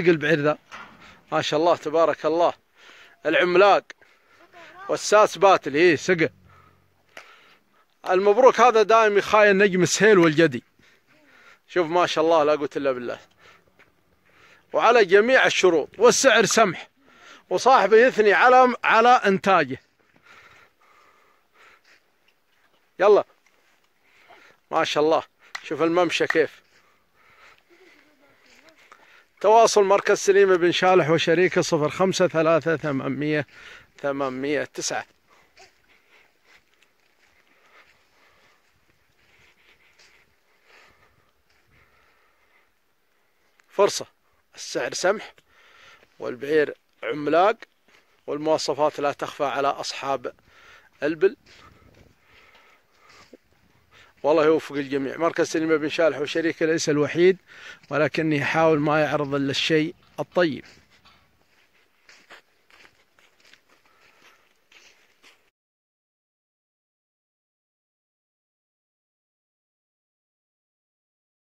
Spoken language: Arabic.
تقل بعير ذا ما شاء الله تبارك الله العملاق والساس باتل ايه سقى المبروك هذا دائم يخاين نجم سهيل والجدي شوف ما شاء الله لا قوه الا بالله وعلى جميع الشروط والسعر سمح وصاحبه يثني على على انتاجه يلا ما شاء الله شوف الممشى كيف تواصل مركز سليمة بن شالح وشريكه صفر خمسة ثلاثة ثمانمية ثمانمية تسعة فرصة السعر سمح والبعير عملاق والمواصفات لا تخفى على أصحاب البل والله يوفق الجميع مركز سليمة بن شالح وشريك ليس الوحيد ولكني أحاول ما يعرض إلا الشيء الطيب